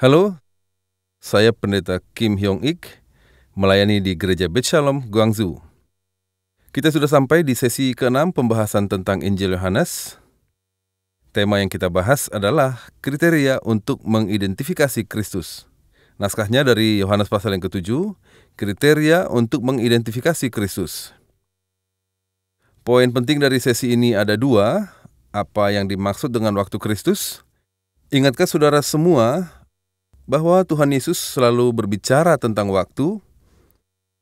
Halo, saya Pendeta Kim Hyong Ik, melayani di Gereja Bet Shalom, Guangzhou. Kita sudah sampai di sesi ke-6 pembahasan tentang Injil Yohanes. Tema yang kita bahas adalah kriteria untuk mengidentifikasi Kristus. Naskahnya dari Yohanes pasal yang ke-7, kriteria untuk mengidentifikasi Kristus. Poin penting dari sesi ini ada dua, apa yang dimaksud dengan waktu Kristus. Ingatkah saudara semua bahwa Tuhan Yesus selalu berbicara tentang waktu.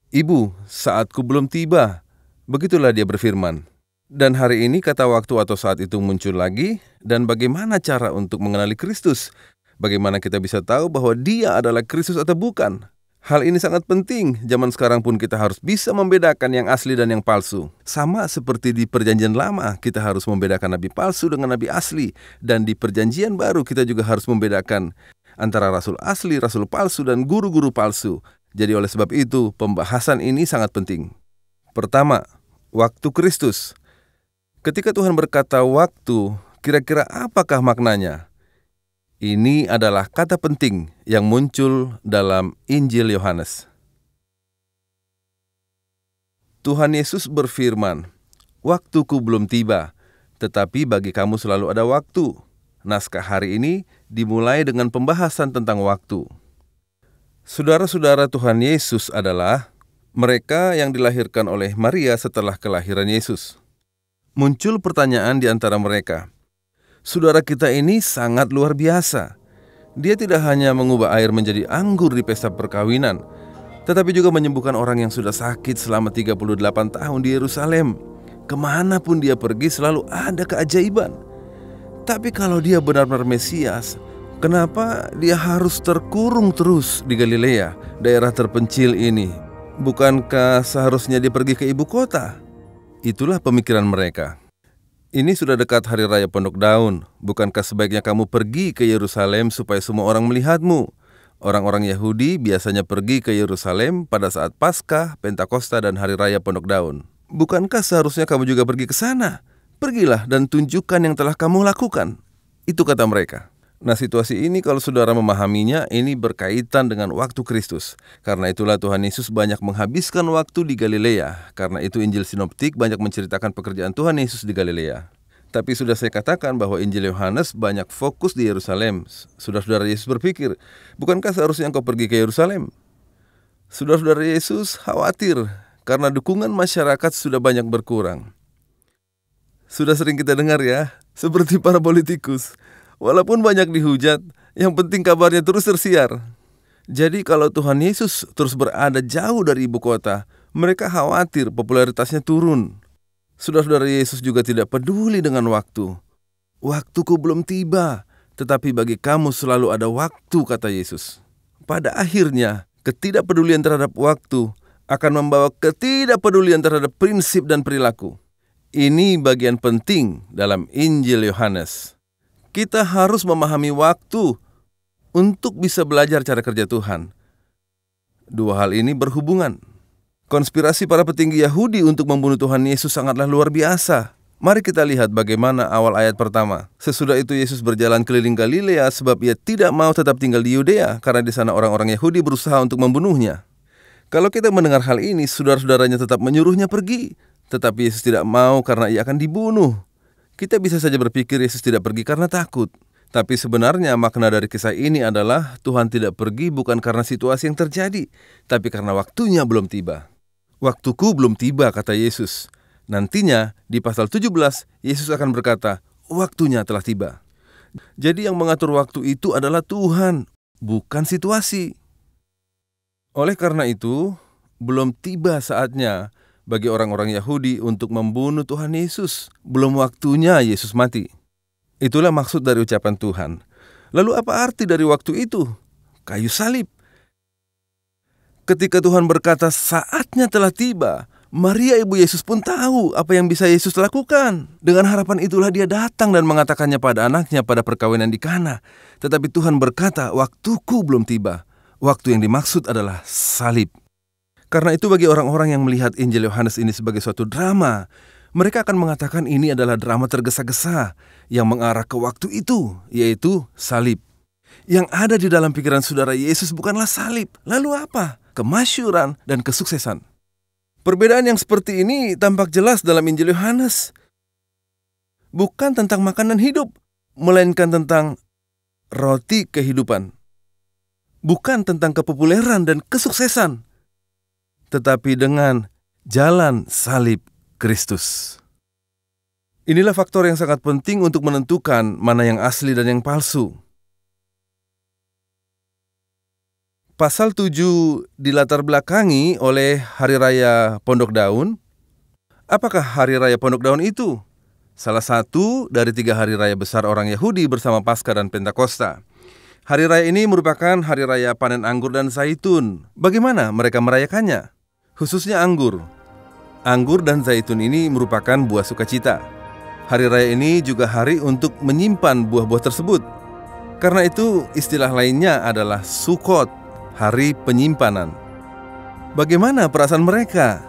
Ibu, saatku belum tiba. Begitulah dia berfirman. Dan hari ini kata waktu atau saat itu muncul lagi dan bagaimana cara untuk mengenali Kristus? Bagaimana kita bisa tahu bahwa dia adalah Kristus atau bukan? Hal ini sangat penting. Zaman sekarang pun kita harus bisa membedakan yang asli dan yang palsu. Sama seperti di Perjanjian Lama, kita harus membedakan nabi palsu dengan nabi asli dan di Perjanjian Baru kita juga harus membedakan antara rasul asli, rasul palsu, dan guru-guru palsu. Jadi oleh sebab itu, pembahasan ini sangat penting. Pertama, waktu Kristus. Ketika Tuhan berkata waktu, kira-kira apakah maknanya? Ini adalah kata penting yang muncul dalam Injil Yohanes. Tuhan Yesus berfirman, "Waktuku belum tiba, tetapi bagi kamu selalu ada waktu." Naskah hari ini dimulai dengan pembahasan tentang waktu. Saudara-saudara Tuhan Yesus adalah mereka yang dilahirkan oleh Maria setelah kelahiran Yesus. Muncul pertanyaan di antara mereka. Saudara kita ini sangat luar biasa. Dia tidak hanya mengubah air menjadi anggur di pesta perkawinan, tetapi juga menyembuhkan orang yang sudah sakit selama 38 tahun di Yerusalem. Kemanapun dia pergi selalu ada keajaiban. Tapi kalau dia benar-benar Mesias, kenapa dia harus terkurung terus di Galilea, daerah terpencil ini? Bukankah seharusnya dia pergi ke ibu kota? Itulah pemikiran mereka. Ini sudah dekat hari raya Pondok Daun. Bukankah sebaiknya kamu pergi ke Yerusalem supaya semua orang melihatmu? Orang-orang Yahudi biasanya pergi ke Yerusalem pada saat Paskah, Pentakosta, dan Hari Raya Pondok Daun. Bukankah seharusnya kamu juga pergi ke sana? Pergilah dan tunjukkan yang telah kamu lakukan. Itu kata mereka. Nah situasi ini kalau saudara memahaminya ini berkaitan dengan waktu Kristus. Karena itulah Tuhan Yesus banyak menghabiskan waktu di Galilea. Karena itu Injil Sinoptik banyak menceritakan pekerjaan Tuhan Yesus di Galilea. Tapi sudah saya katakan bahwa Injil Yohanes banyak fokus di Yerusalem. Saudara-saudara Yesus berpikir, bukankah seharusnya engkau pergi ke Yerusalem? Saudara-saudara Yesus khawatir karena dukungan masyarakat sudah banyak berkurang. Sudah sering kita dengar ya, seperti para politikus. Walaupun banyak dihujat, yang penting kabarnya terus tersiar. Jadi kalau Tuhan Yesus terus berada jauh dari ibu kota, mereka khawatir popularitasnya turun. Saudara-saudara Yesus juga tidak peduli dengan waktu. Waktuku belum tiba, tetapi bagi kamu selalu ada waktu, kata Yesus. Pada akhirnya, ketidakpedulian terhadap waktu akan membawa ketidakpedulian terhadap prinsip dan perilaku. Ini bagian penting dalam Injil Yohanes. Kita harus memahami waktu untuk bisa belajar cara kerja Tuhan. Dua hal ini berhubungan. Konspirasi para petinggi Yahudi untuk membunuh Tuhan Yesus sangatlah luar biasa. Mari kita lihat bagaimana awal ayat pertama. Sesudah itu Yesus berjalan keliling Galilea sebab ia tidak mau tetap tinggal di Yudea karena di sana orang-orang Yahudi berusaha untuk membunuhnya. Kalau kita mendengar hal ini, saudara-saudaranya tetap menyuruhnya pergi, tetapi Yesus tidak mau karena ia akan dibunuh. Kita bisa saja berpikir Yesus tidak pergi karena takut. Tapi sebenarnya makna dari kisah ini adalah Tuhan tidak pergi bukan karena situasi yang terjadi, tapi karena waktunya belum tiba. Waktuku belum tiba, kata Yesus. Nantinya, di pasal 17, Yesus akan berkata, waktunya telah tiba. Jadi yang mengatur waktu itu adalah Tuhan, bukan situasi. Oleh karena itu, belum tiba saatnya bagi orang-orang Yahudi untuk membunuh Tuhan Yesus. Belum waktunya Yesus mati. Itulah maksud dari ucapan Tuhan. Lalu apa arti dari waktu itu? Kayu salib. Ketika Tuhan berkata saatnya telah tiba, Maria ibu Yesus pun tahu apa yang bisa Yesus lakukan. Dengan harapan itulah dia datang dan mengatakannya pada anaknya pada perkawinan di Kana. Tetapi Tuhan berkata, "Waktuku belum tiba." Waktu yang dimaksud adalah salib. Karena itu bagi orang-orang yang melihat Injil Yohanes ini sebagai suatu drama, mereka akan mengatakan ini adalah drama tergesa-gesa yang mengarah ke waktu itu, yaitu salib. Yang ada di dalam pikiran saudara Yesus bukanlah salib, lalu apa? Kemasyuran dan kesuksesan. Perbedaan yang seperti ini tampak jelas dalam Injil Yohanes. Bukan tentang makanan hidup, melainkan tentang roti kehidupan. Bukan tentang kepopuleran dan kesuksesan, tetapi dengan jalan salib Kristus. Inilah faktor yang sangat penting untuk menentukan mana yang asli dan yang palsu. Pasal 7 dilatar belakangi oleh Hari Raya Pondok Daun. Apakah Hari Raya Pondok Daun itu? Salah satu dari tiga hari raya besar orang Yahudi bersama Paskah dan Pentakosta. Hari raya ini merupakan hari raya panen anggur dan zaitun. Bagaimana mereka merayakannya? khususnya anggur. Anggur dan zaitun ini merupakan buah sukacita. Hari raya ini juga hari untuk menyimpan buah-buah tersebut. Karena itu, istilah lainnya adalah sukot, hari penyimpanan. Bagaimana perasaan mereka?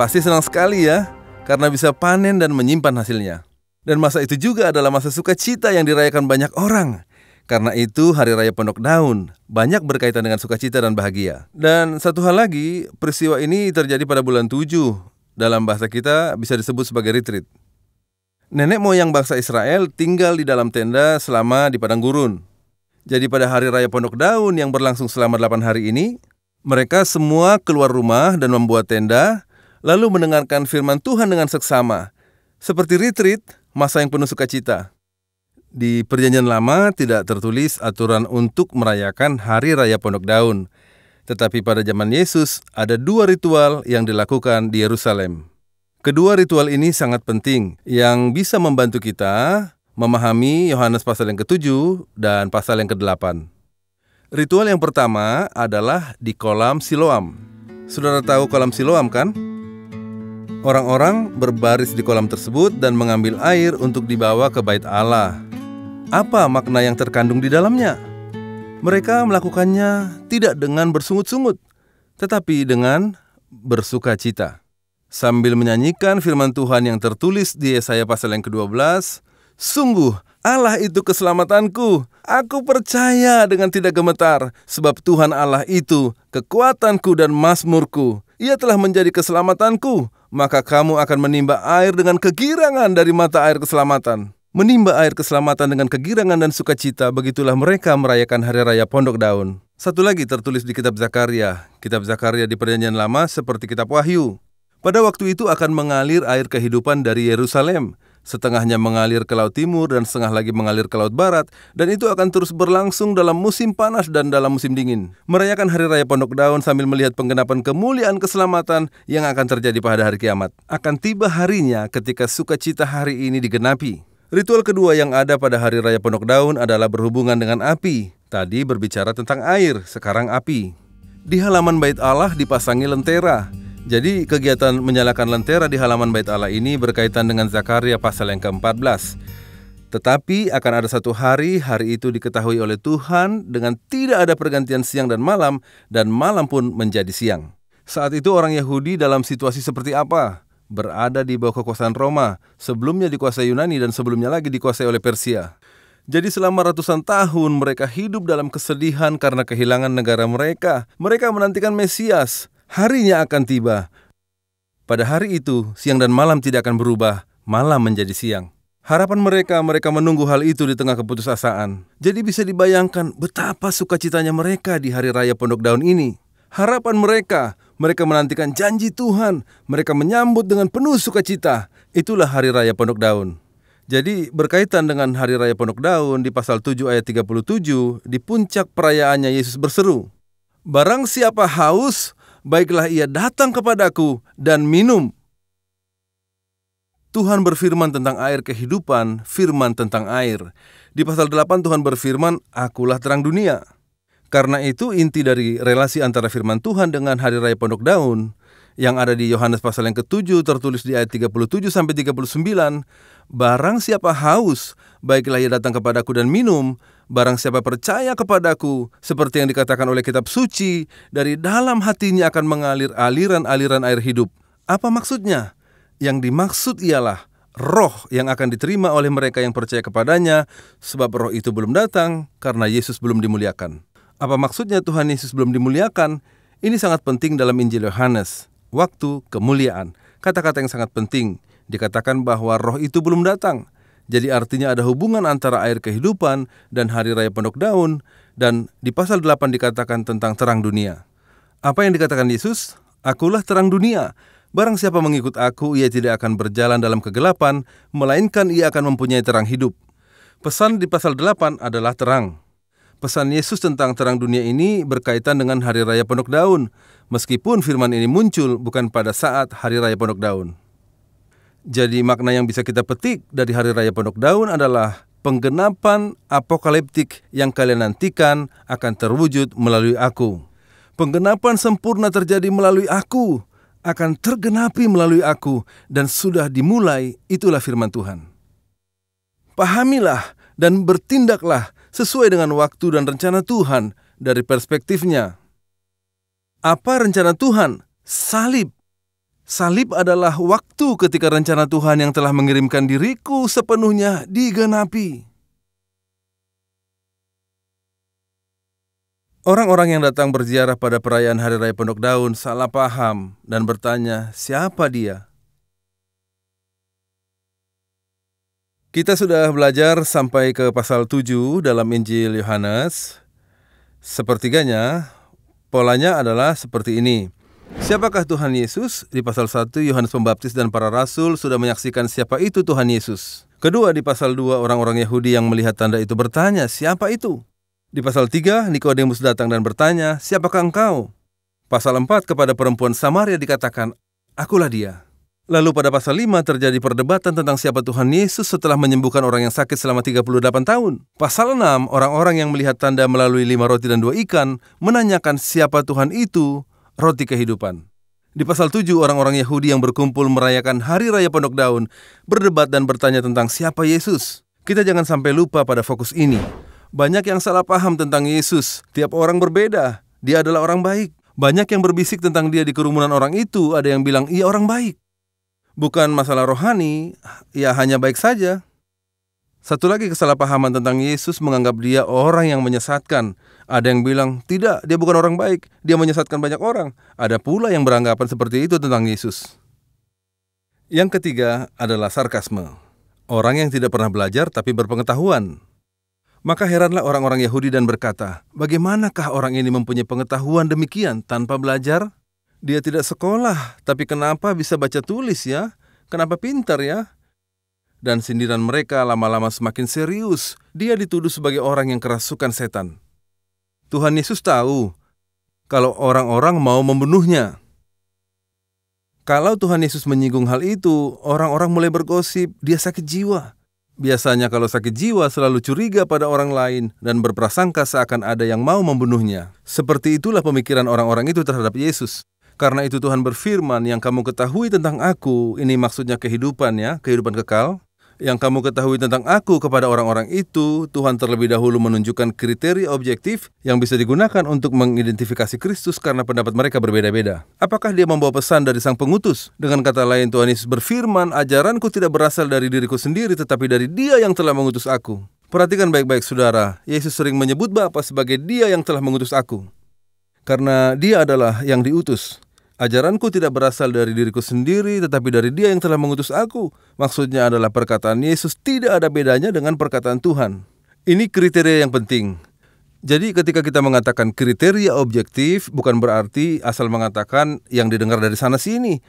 Pasti senang sekali ya, karena bisa panen dan menyimpan hasilnya. Dan masa itu juga adalah masa sukacita yang dirayakan banyak orang. Karena itu Hari Raya Pondok Daun banyak berkaitan dengan sukacita dan bahagia. Dan satu hal lagi, peristiwa ini terjadi pada bulan 7. Dalam bahasa kita bisa disebut sebagai retreat. Nenek moyang bangsa Israel tinggal di dalam tenda selama di padang gurun. Jadi pada Hari Raya Pondok Daun yang berlangsung selama 8 hari ini, mereka semua keluar rumah dan membuat tenda, lalu mendengarkan firman Tuhan dengan seksama. Seperti retreat, masa yang penuh sukacita. Di Perjanjian Lama tidak tertulis aturan untuk merayakan Hari Raya Pondok Daun, tetapi pada zaman Yesus ada dua ritual yang dilakukan di Yerusalem. Kedua ritual ini sangat penting yang bisa membantu kita memahami Yohanes pasal yang ke-7 dan pasal yang ke-8. Ritual yang pertama adalah di kolam Siloam. Saudara tahu kolam Siloam kan? Orang-orang berbaris di kolam tersebut dan mengambil air untuk dibawa ke bait Allah. Apa makna yang terkandung di dalamnya? Mereka melakukannya tidak dengan bersungut-sungut, tetapi dengan bersuka cita. Sambil menyanyikan firman Tuhan yang tertulis di Yesaya pasal yang ke-12, Sungguh, Allah itu keselamatanku. Aku percaya dengan tidak gemetar, sebab Tuhan Allah itu kekuatanku dan masmurku. Ia telah menjadi keselamatanku, maka kamu akan menimba air dengan kegirangan dari mata air keselamatan menimba air keselamatan dengan kegirangan dan sukacita, begitulah mereka merayakan Hari Raya Pondok Daun. Satu lagi tertulis di Kitab Zakaria. Kitab Zakaria di Perjanjian Lama seperti Kitab Wahyu. Pada waktu itu akan mengalir air kehidupan dari Yerusalem, setengahnya mengalir ke Laut Timur dan setengah lagi mengalir ke Laut Barat, dan itu akan terus berlangsung dalam musim panas dan dalam musim dingin. Merayakan Hari Raya Pondok Daun sambil melihat penggenapan kemuliaan keselamatan yang akan terjadi pada hari kiamat. Akan tiba harinya ketika sukacita hari ini digenapi. Ritual kedua yang ada pada Hari Raya Pondok Daun adalah berhubungan dengan api. Tadi berbicara tentang air, sekarang api. Di halaman Bait Allah dipasangi lentera. Jadi kegiatan menyalakan lentera di halaman Bait Allah ini berkaitan dengan Zakaria pasal yang ke-14. Tetapi akan ada satu hari, hari itu diketahui oleh Tuhan dengan tidak ada pergantian siang dan malam, dan malam pun menjadi siang. Saat itu orang Yahudi dalam situasi seperti apa? berada di bawah kekuasaan Roma, sebelumnya dikuasai Yunani dan sebelumnya lagi dikuasai oleh Persia. Jadi selama ratusan tahun mereka hidup dalam kesedihan karena kehilangan negara mereka. Mereka menantikan Mesias, harinya akan tiba. Pada hari itu, siang dan malam tidak akan berubah, malam menjadi siang. Harapan mereka, mereka menunggu hal itu di tengah keputusasaan. Jadi bisa dibayangkan betapa sukacitanya mereka di hari raya Pondok Daun ini. Harapan mereka, mereka menantikan janji Tuhan. Mereka menyambut dengan penuh sukacita. Itulah Hari Raya Pondok Daun. Jadi berkaitan dengan Hari Raya Pondok Daun di pasal 7 ayat 37, di puncak perayaannya Yesus berseru, Barang siapa haus, baiklah ia datang kepadaku dan minum. Tuhan berfirman tentang air kehidupan, firman tentang air. Di pasal 8 Tuhan berfirman, Akulah terang dunia. Karena itu inti dari relasi antara firman Tuhan dengan hari raya Pondok Daun yang ada di Yohanes pasal yang ke-7 tertulis di ayat 37 sampai 39, barang siapa haus, baiklah ia datang kepadaku dan minum, barang siapa percaya kepadaku, seperti yang dikatakan oleh kitab suci, dari dalam hatinya akan mengalir aliran-aliran air hidup. Apa maksudnya? Yang dimaksud ialah roh yang akan diterima oleh mereka yang percaya kepadanya, sebab roh itu belum datang karena Yesus belum dimuliakan. Apa maksudnya Tuhan Yesus belum dimuliakan? Ini sangat penting dalam Injil Yohanes. Waktu kemuliaan. Kata-kata yang sangat penting. Dikatakan bahwa roh itu belum datang. Jadi artinya ada hubungan antara air kehidupan dan hari raya pondok daun dan di pasal 8 dikatakan tentang terang dunia. Apa yang dikatakan Yesus? Akulah terang dunia. Barang siapa mengikut aku, ia tidak akan berjalan dalam kegelapan, melainkan ia akan mempunyai terang hidup. Pesan di pasal 8 adalah terang. Pesan Yesus tentang terang dunia ini berkaitan dengan Hari Raya Pondok Daun, meskipun firman ini muncul bukan pada saat Hari Raya Pondok Daun. Jadi makna yang bisa kita petik dari Hari Raya Pondok Daun adalah penggenapan apokaliptik yang kalian nantikan akan terwujud melalui aku. Penggenapan sempurna terjadi melalui aku, akan tergenapi melalui aku, dan sudah dimulai, itulah firman Tuhan. Pahamilah dan bertindaklah sesuai dengan waktu dan rencana Tuhan dari perspektifnya. Apa rencana Tuhan? Salib. Salib adalah waktu ketika rencana Tuhan yang telah mengirimkan diriku sepenuhnya digenapi. Orang-orang yang datang berziarah pada perayaan Hari Raya Pondok Daun salah paham dan bertanya, "Siapa dia?" Kita sudah belajar sampai ke pasal 7 dalam Injil Yohanes. Sepertiganya polanya adalah seperti ini. Siapakah Tuhan Yesus? Di pasal 1 Yohanes Pembaptis dan para rasul sudah menyaksikan siapa itu Tuhan Yesus. Kedua di pasal 2 orang-orang Yahudi yang melihat tanda itu bertanya, "Siapa itu?" Di pasal 3 Nikodemus datang dan bertanya, "Siapakah engkau?" Pasal 4 kepada perempuan Samaria dikatakan, "Akulah dia." Lalu pada pasal 5 terjadi perdebatan tentang siapa Tuhan Yesus setelah menyembuhkan orang yang sakit selama 38 tahun. Pasal 6, orang-orang yang melihat tanda melalui lima roti dan dua ikan menanyakan siapa Tuhan itu, roti kehidupan. Di pasal 7, orang-orang Yahudi yang berkumpul merayakan Hari Raya Pondok Daun berdebat dan bertanya tentang siapa Yesus. Kita jangan sampai lupa pada fokus ini. Banyak yang salah paham tentang Yesus. Tiap orang berbeda. Dia adalah orang baik. Banyak yang berbisik tentang dia di kerumunan orang itu, ada yang bilang ia orang baik bukan masalah rohani, ya hanya baik saja. Satu lagi kesalahpahaman tentang Yesus menganggap dia orang yang menyesatkan. Ada yang bilang, tidak, dia bukan orang baik, dia menyesatkan banyak orang. Ada pula yang beranggapan seperti itu tentang Yesus. Yang ketiga adalah sarkasme. Orang yang tidak pernah belajar tapi berpengetahuan. Maka heranlah orang-orang Yahudi dan berkata, bagaimanakah orang ini mempunyai pengetahuan demikian tanpa belajar? Dia tidak sekolah, tapi kenapa bisa baca tulis ya? Kenapa pintar ya? Dan sindiran mereka lama-lama semakin serius. Dia dituduh sebagai orang yang kerasukan setan. Tuhan Yesus tahu kalau orang-orang mau membunuhnya. Kalau Tuhan Yesus menyinggung hal itu, orang-orang mulai bergosip, dia sakit jiwa. Biasanya kalau sakit jiwa selalu curiga pada orang lain dan berprasangka seakan ada yang mau membunuhnya. Seperti itulah pemikiran orang-orang itu terhadap Yesus. Karena itu Tuhan berfirman, yang kamu ketahui tentang aku, ini maksudnya kehidupan ya, kehidupan kekal. Yang kamu ketahui tentang aku kepada orang-orang itu, Tuhan terlebih dahulu menunjukkan kriteria objektif yang bisa digunakan untuk mengidentifikasi Kristus karena pendapat mereka berbeda-beda. Apakah dia membawa pesan dari sang pengutus? Dengan kata lain, Tuhan Yesus berfirman, ajaranku tidak berasal dari diriku sendiri, tetapi dari dia yang telah mengutus aku. Perhatikan baik-baik saudara, Yesus sering menyebut Bapa sebagai dia yang telah mengutus aku. Karena dia adalah yang diutus. Ajaranku tidak berasal dari diriku sendiri, tetapi dari Dia yang telah mengutus aku. Maksudnya adalah perkataan Yesus tidak ada bedanya dengan perkataan Tuhan. Ini kriteria yang penting. Jadi ketika kita mengatakan kriteria objektif bukan berarti asal mengatakan yang didengar dari sana sini.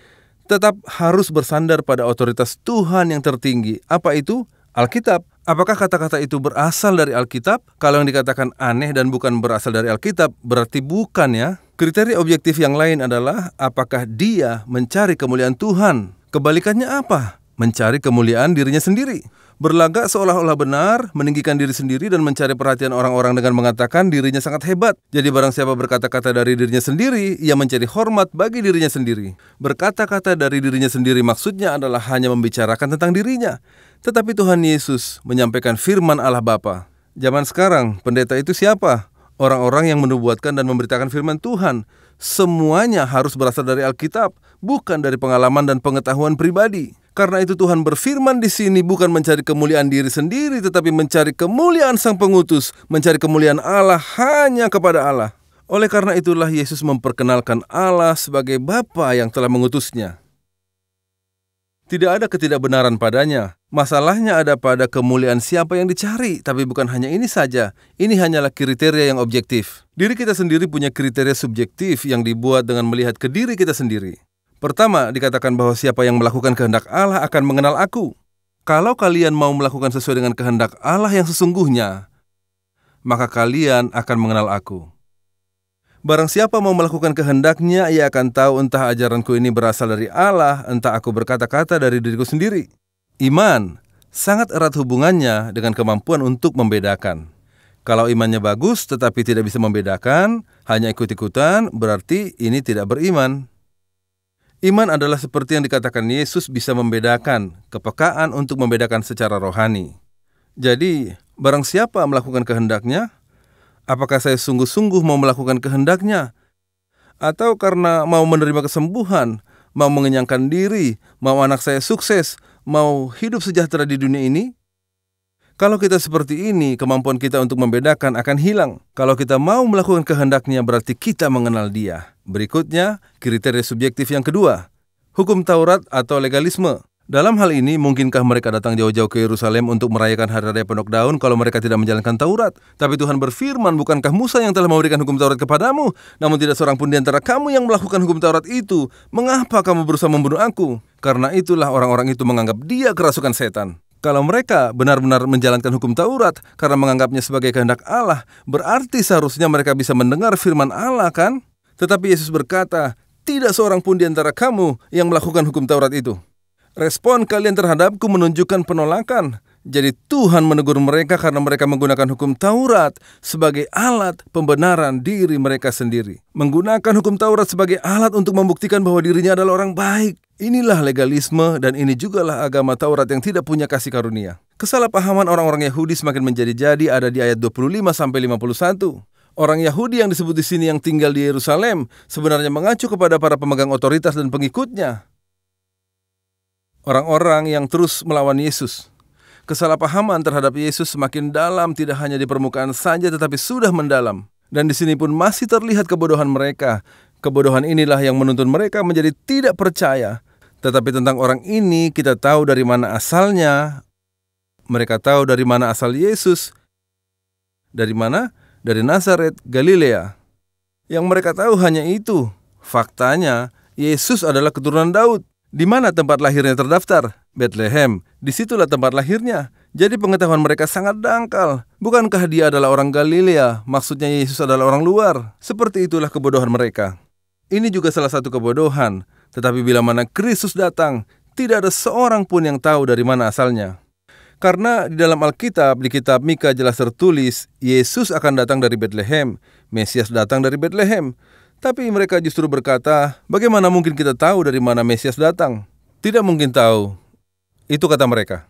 Tetap harus bersandar pada otoritas Tuhan yang tertinggi. Apa itu? Alkitab. Apakah kata-kata itu berasal dari Alkitab? Kalau yang dikatakan aneh dan bukan berasal dari Alkitab, berarti bukan ya. Kriteria objektif yang lain adalah apakah dia mencari kemuliaan Tuhan. Kebalikannya apa? Mencari kemuliaan dirinya sendiri. Berlagak seolah-olah benar, meninggikan diri sendiri dan mencari perhatian orang-orang dengan mengatakan dirinya sangat hebat. Jadi barang siapa berkata-kata dari dirinya sendiri, ia mencari hormat bagi dirinya sendiri. Berkata-kata dari dirinya sendiri maksudnya adalah hanya membicarakan tentang dirinya. Tetapi Tuhan Yesus menyampaikan firman Allah Bapa. Zaman sekarang, pendeta itu siapa? orang-orang yang menubuatkan dan memberitakan firman Tuhan. Semuanya harus berasal dari Alkitab, bukan dari pengalaman dan pengetahuan pribadi. Karena itu Tuhan berfirman di sini bukan mencari kemuliaan diri sendiri tetapi mencari kemuliaan Sang Pengutus, mencari kemuliaan Allah hanya kepada Allah. Oleh karena itulah Yesus memperkenalkan Allah sebagai Bapa yang telah mengutusnya. Tidak ada ketidakbenaran padanya, Masalahnya ada pada kemuliaan siapa yang dicari, tapi bukan hanya ini saja. Ini hanyalah kriteria yang objektif. Diri kita sendiri punya kriteria subjektif yang dibuat dengan melihat ke diri kita sendiri. Pertama, dikatakan bahwa siapa yang melakukan kehendak Allah akan mengenal aku. Kalau kalian mau melakukan sesuai dengan kehendak Allah yang sesungguhnya, maka kalian akan mengenal aku. Barang siapa mau melakukan kehendaknya, ia akan tahu entah ajaranku ini berasal dari Allah, entah aku berkata-kata dari diriku sendiri. Iman sangat erat hubungannya dengan kemampuan untuk membedakan. Kalau imannya bagus tetapi tidak bisa membedakan, hanya ikut-ikutan, berarti ini tidak beriman. Iman adalah seperti yang dikatakan Yesus bisa membedakan, kepekaan untuk membedakan secara rohani. Jadi, barang siapa melakukan kehendaknya, apakah saya sungguh-sungguh mau melakukan kehendaknya? Atau karena mau menerima kesembuhan, mau mengenyangkan diri, mau anak saya sukses, mau hidup sejahtera di dunia ini, kalau kita seperti ini, kemampuan kita untuk membedakan akan hilang. Kalau kita mau melakukan kehendaknya, berarti kita mengenal Dia. Berikutnya, kriteria subjektif yang kedua, hukum Taurat atau legalisme. Dalam hal ini, mungkinkah mereka datang jauh-jauh ke Yerusalem untuk merayakan hari raya penok Daun kalau mereka tidak menjalankan Taurat? Tapi Tuhan berfirman, bukankah Musa yang telah memberikan hukum Taurat kepadamu? Namun tidak seorang pun di antara kamu yang melakukan hukum Taurat itu. Mengapa kamu berusaha membunuh aku? Karena itulah orang-orang itu menganggap dia kerasukan setan. Kalau mereka benar-benar menjalankan hukum Taurat karena menganggapnya sebagai kehendak Allah, berarti seharusnya mereka bisa mendengar firman Allah kan? Tetapi Yesus berkata, tidak seorang pun di antara kamu yang melakukan hukum Taurat itu. Respon kalian terhadapku menunjukkan penolakan. Jadi Tuhan menegur mereka karena mereka menggunakan hukum Taurat sebagai alat pembenaran diri mereka sendiri. Menggunakan hukum Taurat sebagai alat untuk membuktikan bahwa dirinya adalah orang baik. Inilah legalisme dan ini jugalah agama Taurat yang tidak punya kasih karunia. Kesalahpahaman orang-orang Yahudi semakin menjadi-jadi ada di ayat 25 sampai 51. Orang Yahudi yang disebut di sini yang tinggal di Yerusalem sebenarnya mengacu kepada para pemegang otoritas dan pengikutnya. Orang-orang yang terus melawan Yesus. Kesalahpahaman terhadap Yesus semakin dalam tidak hanya di permukaan saja tetapi sudah mendalam. Dan di sini pun masih terlihat kebodohan mereka. Kebodohan inilah yang menuntun mereka menjadi tidak percaya. Tetapi tentang orang ini kita tahu dari mana asalnya. Mereka tahu dari mana asal Yesus. Dari mana? Dari Nazaret, Galilea. Yang mereka tahu hanya itu. Faktanya, Yesus adalah keturunan Daud. Di mana tempat lahirnya terdaftar? Bethlehem. Disitulah tempat lahirnya. Jadi pengetahuan mereka sangat dangkal. Bukankah dia adalah orang Galilea? Maksudnya Yesus adalah orang luar. Seperti itulah kebodohan mereka. Ini juga salah satu kebodohan. Tetapi bila mana Kristus datang, tidak ada seorang pun yang tahu dari mana asalnya. Karena di dalam Alkitab, di kitab Mika jelas tertulis, Yesus akan datang dari Bethlehem, Mesias datang dari Bethlehem. Tapi mereka justru berkata, "Bagaimana mungkin kita tahu dari mana Mesias datang? Tidak mungkin tahu." Itu kata mereka.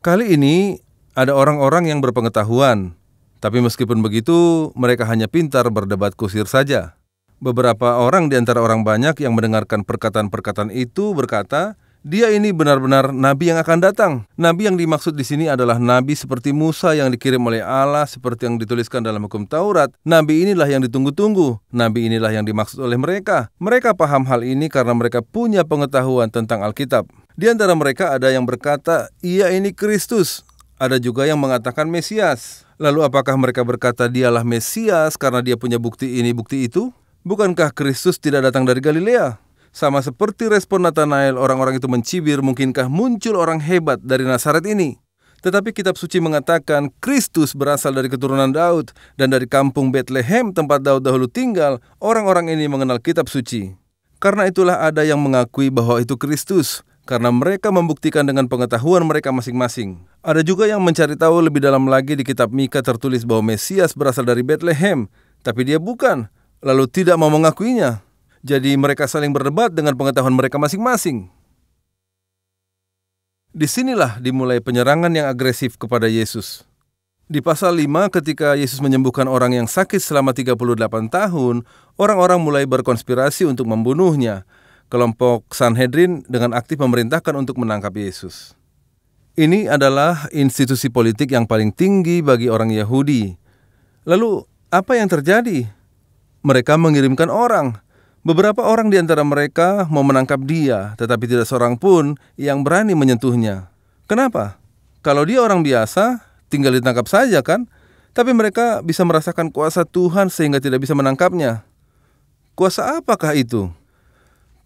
Kali ini ada orang-orang yang berpengetahuan, tapi meskipun begitu, mereka hanya pintar berdebat kusir saja. Beberapa orang di antara orang banyak yang mendengarkan perkataan-perkataan itu berkata, dia ini benar-benar nabi yang akan datang. Nabi yang dimaksud di sini adalah nabi seperti Musa yang dikirim oleh Allah seperti yang dituliskan dalam hukum Taurat. Nabi inilah yang ditunggu-tunggu. Nabi inilah yang dimaksud oleh mereka. Mereka paham hal ini karena mereka punya pengetahuan tentang Alkitab. Di antara mereka ada yang berkata, "Ia ini Kristus." Ada juga yang mengatakan Mesias. Lalu apakah mereka berkata dialah Mesias karena dia punya bukti ini, bukti itu? Bukankah Kristus tidak datang dari Galilea? Sama seperti respon Nathanael, orang-orang itu mencibir mungkinkah muncul orang hebat dari Nasaret ini. Tetapi kitab suci mengatakan Kristus berasal dari keturunan Daud dan dari kampung Bethlehem tempat Daud dahulu tinggal, orang-orang ini mengenal kitab suci. Karena itulah ada yang mengakui bahwa itu Kristus, karena mereka membuktikan dengan pengetahuan mereka masing-masing. Ada juga yang mencari tahu lebih dalam lagi di kitab Mika tertulis bahwa Mesias berasal dari Bethlehem, tapi dia bukan, lalu tidak mau mengakuinya. Jadi mereka saling berdebat dengan pengetahuan mereka masing-masing. Disinilah dimulai penyerangan yang agresif kepada Yesus. Di pasal 5 ketika Yesus menyembuhkan orang yang sakit selama 38 tahun, orang-orang mulai berkonspirasi untuk membunuhnya. Kelompok Sanhedrin dengan aktif memerintahkan untuk menangkap Yesus. Ini adalah institusi politik yang paling tinggi bagi orang Yahudi. Lalu, apa yang terjadi? Mereka mengirimkan orang. Beberapa orang di antara mereka mau menangkap dia, tetapi tidak seorang pun yang berani menyentuhnya. Kenapa? Kalau dia orang biasa, tinggal ditangkap saja kan? Tapi mereka bisa merasakan kuasa Tuhan sehingga tidak bisa menangkapnya. Kuasa apakah itu?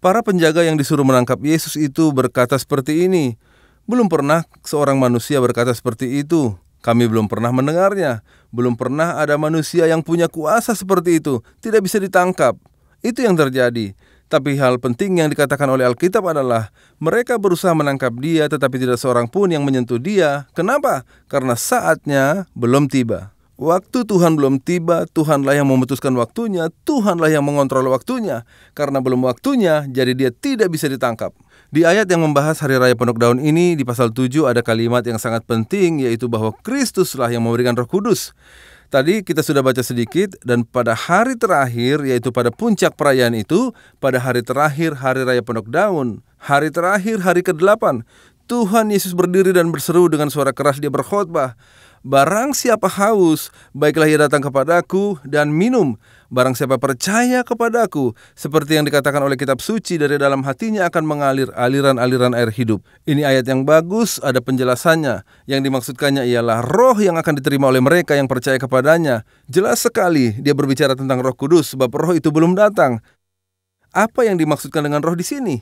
Para penjaga yang disuruh menangkap Yesus itu berkata seperti ini, belum pernah seorang manusia berkata seperti itu. Kami belum pernah mendengarnya. Belum pernah ada manusia yang punya kuasa seperti itu. Tidak bisa ditangkap. Itu yang terjadi. Tapi hal penting yang dikatakan oleh Alkitab adalah mereka berusaha menangkap dia tetapi tidak seorang pun yang menyentuh dia. Kenapa? Karena saatnya belum tiba. Waktu Tuhan belum tiba, Tuhanlah yang memutuskan waktunya, Tuhanlah yang mengontrol waktunya. Karena belum waktunya, jadi dia tidak bisa ditangkap. Di ayat yang membahas Hari Raya Pondok Daun ini, di pasal 7 ada kalimat yang sangat penting, yaitu bahwa Kristuslah yang memberikan roh kudus. Tadi kita sudah baca sedikit dan pada hari terakhir yaitu pada puncak perayaan itu, pada hari terakhir hari raya Pondok Daun, hari terakhir hari ke-8, Tuhan Yesus berdiri dan berseru dengan suara keras dia berkhotbah, "Barang siapa haus, baiklah ia datang kepadaku dan minum." Barang siapa percaya kepadaku, seperti yang dikatakan oleh kitab suci dari dalam hatinya akan mengalir aliran-aliran air hidup. Ini ayat yang bagus, ada penjelasannya. Yang dimaksudkannya ialah roh yang akan diterima oleh mereka yang percaya kepadanya. Jelas sekali dia berbicara tentang roh kudus sebab roh itu belum datang. Apa yang dimaksudkan dengan roh di sini?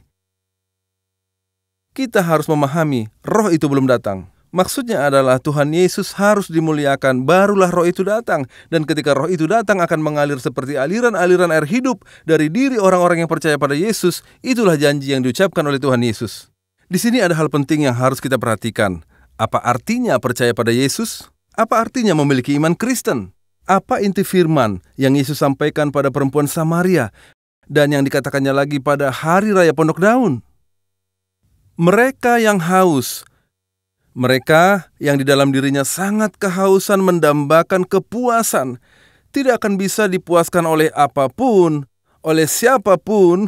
Kita harus memahami roh itu belum datang. Maksudnya adalah Tuhan Yesus harus dimuliakan, barulah roh itu datang. Dan ketika roh itu datang akan mengalir seperti aliran-aliran air hidup dari diri orang-orang yang percaya pada Yesus, itulah janji yang diucapkan oleh Tuhan Yesus. Di sini ada hal penting yang harus kita perhatikan. Apa artinya percaya pada Yesus? Apa artinya memiliki iman Kristen? Apa inti firman yang Yesus sampaikan pada perempuan Samaria dan yang dikatakannya lagi pada hari raya Pondok Daun? Mereka yang haus mereka yang di dalam dirinya sangat kehausan mendambakan kepuasan tidak akan bisa dipuaskan oleh apapun, oleh siapapun,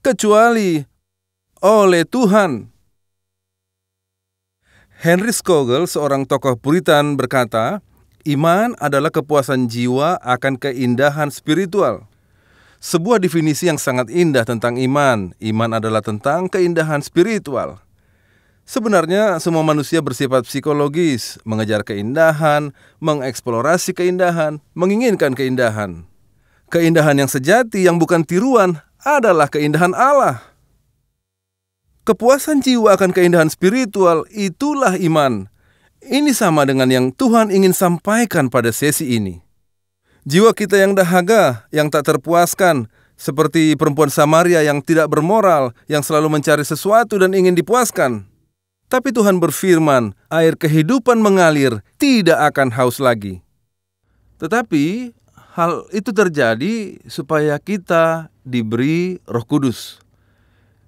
kecuali oleh Tuhan. Henry Scogel, seorang tokoh Puritan, berkata, "Iman adalah kepuasan jiwa akan keindahan spiritual." Sebuah definisi yang sangat indah tentang iman. Iman adalah tentang keindahan spiritual. Sebenarnya semua manusia bersifat psikologis, mengejar keindahan, mengeksplorasi keindahan, menginginkan keindahan. Keindahan yang sejati yang bukan tiruan adalah keindahan Allah. Kepuasan jiwa akan keindahan spiritual itulah iman. Ini sama dengan yang Tuhan ingin sampaikan pada sesi ini. Jiwa kita yang dahaga, yang tak terpuaskan, seperti perempuan Samaria yang tidak bermoral, yang selalu mencari sesuatu dan ingin dipuaskan. Tapi Tuhan berfirman, air kehidupan mengalir, tidak akan haus lagi. Tetapi hal itu terjadi supaya kita diberi Roh Kudus.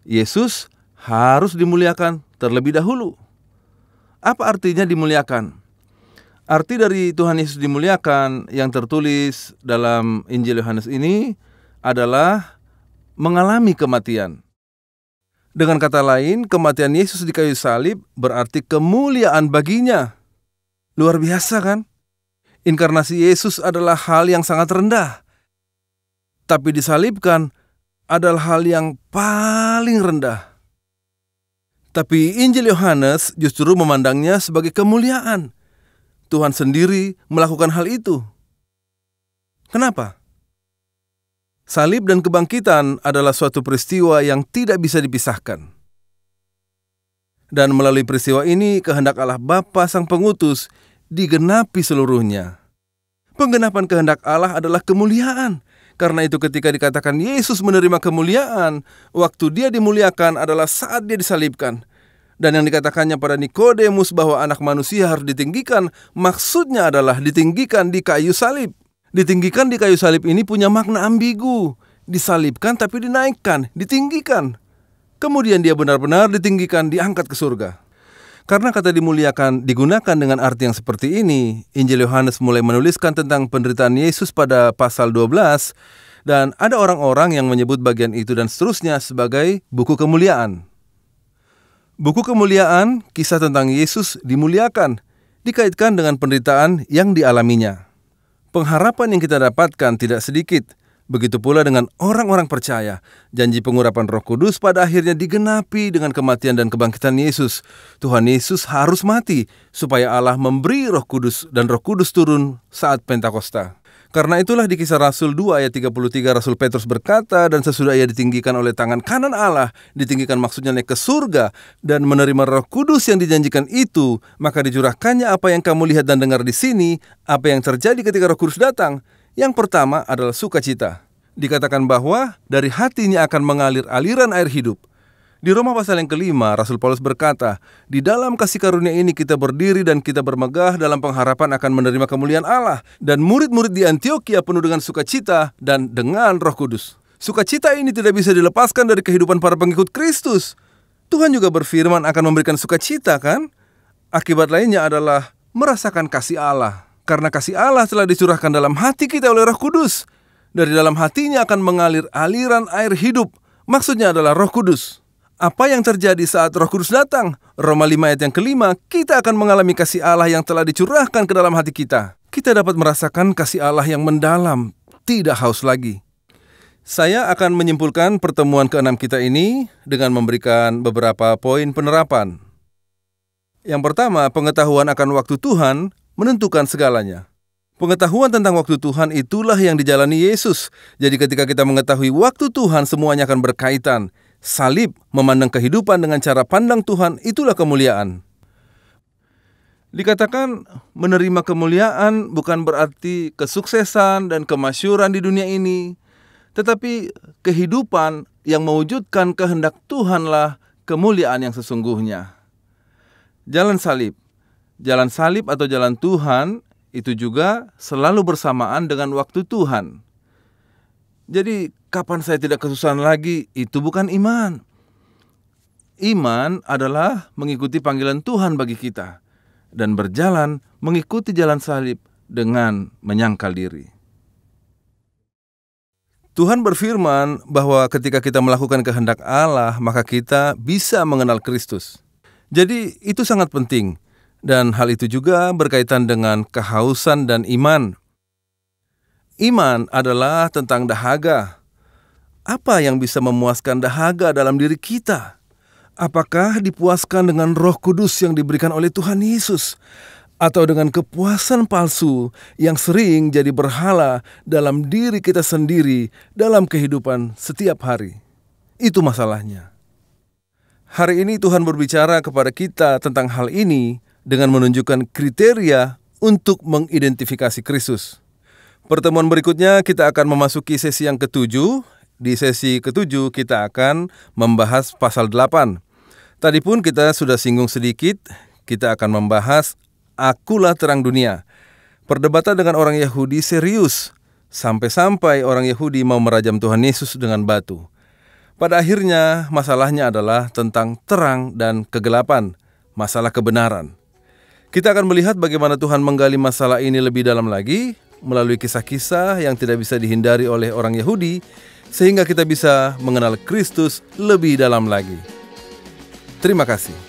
Yesus harus dimuliakan terlebih dahulu. Apa artinya dimuliakan? Arti dari Tuhan Yesus dimuliakan yang tertulis dalam Injil Yohanes ini adalah mengalami kematian. Dengan kata lain, kematian Yesus di kayu salib berarti kemuliaan baginya. Luar biasa kan? Inkarnasi Yesus adalah hal yang sangat rendah. Tapi disalibkan adalah hal yang paling rendah. Tapi Injil Yohanes justru memandangnya sebagai kemuliaan. Tuhan sendiri melakukan hal itu. Kenapa? Salib dan kebangkitan adalah suatu peristiwa yang tidak bisa dipisahkan. Dan melalui peristiwa ini, kehendak Allah Bapa Sang Pengutus digenapi seluruhnya. Penggenapan kehendak Allah adalah kemuliaan. Karena itu ketika dikatakan Yesus menerima kemuliaan, waktu dia dimuliakan adalah saat dia disalibkan. Dan yang dikatakannya pada Nikodemus bahwa anak manusia harus ditinggikan, maksudnya adalah ditinggikan di kayu salib. Ditinggikan di kayu salib ini punya makna ambigu. Disalibkan tapi dinaikkan, ditinggikan. Kemudian dia benar-benar ditinggikan, diangkat ke surga. Karena kata dimuliakan digunakan dengan arti yang seperti ini, Injil Yohanes mulai menuliskan tentang penderitaan Yesus pada pasal 12 dan ada orang-orang yang menyebut bagian itu dan seterusnya sebagai buku kemuliaan. Buku kemuliaan kisah tentang Yesus dimuliakan dikaitkan dengan penderitaan yang dialaminya pengharapan yang kita dapatkan tidak sedikit Begitu pula dengan orang-orang percaya, janji pengurapan Roh Kudus pada akhirnya digenapi dengan kematian dan kebangkitan Yesus. Tuhan Yesus harus mati supaya Allah memberi Roh Kudus dan Roh Kudus turun saat Pentakosta. Karena itulah di kisah Rasul 2 ayat 33 Rasul Petrus berkata dan sesudah ia ditinggikan oleh tangan kanan Allah, ditinggikan maksudnya naik ke surga dan menerima Roh Kudus yang dijanjikan itu, maka dicurahkannya apa yang kamu lihat dan dengar di sini, apa yang terjadi ketika Roh Kudus datang, yang pertama adalah sukacita. Dikatakan bahwa dari hatinya akan mengalir aliran air hidup. Di Roma pasal yang kelima, Rasul Paulus berkata, Di dalam kasih karunia ini kita berdiri dan kita bermegah dalam pengharapan akan menerima kemuliaan Allah. Dan murid-murid di Antioquia penuh dengan sukacita dan dengan roh kudus. Sukacita ini tidak bisa dilepaskan dari kehidupan para pengikut Kristus. Tuhan juga berfirman akan memberikan sukacita kan? Akibat lainnya adalah merasakan kasih Allah. Karena kasih Allah telah dicurahkan dalam hati kita oleh Roh Kudus. Dari dalam hatinya akan mengalir aliran air hidup. Maksudnya adalah Roh Kudus. Apa yang terjadi saat Roh Kudus datang? Roma 5 ayat yang kelima, kita akan mengalami kasih Allah yang telah dicurahkan ke dalam hati kita. Kita dapat merasakan kasih Allah yang mendalam, tidak haus lagi. Saya akan menyimpulkan pertemuan keenam kita ini dengan memberikan beberapa poin penerapan. Yang pertama, pengetahuan akan waktu Tuhan menentukan segalanya. Pengetahuan tentang waktu Tuhan itulah yang dijalani Yesus. Jadi ketika kita mengetahui waktu Tuhan semuanya akan berkaitan. Salib memandang kehidupan dengan cara pandang Tuhan itulah kemuliaan. Dikatakan menerima kemuliaan bukan berarti kesuksesan dan kemasyuran di dunia ini, tetapi kehidupan yang mewujudkan kehendak Tuhanlah kemuliaan yang sesungguhnya. Jalan salib jalan salib atau jalan Tuhan itu juga selalu bersamaan dengan waktu Tuhan. Jadi, kapan saya tidak kesusahan lagi? Itu bukan iman. Iman adalah mengikuti panggilan Tuhan bagi kita dan berjalan mengikuti jalan salib dengan menyangkal diri. Tuhan berfirman bahwa ketika kita melakukan kehendak Allah, maka kita bisa mengenal Kristus. Jadi, itu sangat penting dan hal itu juga berkaitan dengan kehausan dan iman. Iman adalah tentang dahaga. Apa yang bisa memuaskan dahaga dalam diri kita? Apakah dipuaskan dengan Roh Kudus yang diberikan oleh Tuhan Yesus, atau dengan kepuasan palsu yang sering jadi berhala dalam diri kita sendiri dalam kehidupan setiap hari? Itu masalahnya. Hari ini, Tuhan berbicara kepada kita tentang hal ini dengan menunjukkan kriteria untuk mengidentifikasi Kristus. Pertemuan berikutnya kita akan memasuki sesi yang ketujuh. Di sesi ketujuh kita akan membahas pasal 8. Tadi pun kita sudah singgung sedikit, kita akan membahas akulah terang dunia. Perdebatan dengan orang Yahudi serius, sampai-sampai orang Yahudi mau merajam Tuhan Yesus dengan batu. Pada akhirnya masalahnya adalah tentang terang dan kegelapan, masalah kebenaran. Kita akan melihat bagaimana Tuhan menggali masalah ini lebih dalam lagi melalui kisah-kisah yang tidak bisa dihindari oleh orang Yahudi sehingga kita bisa mengenal Kristus lebih dalam lagi. Terima kasih.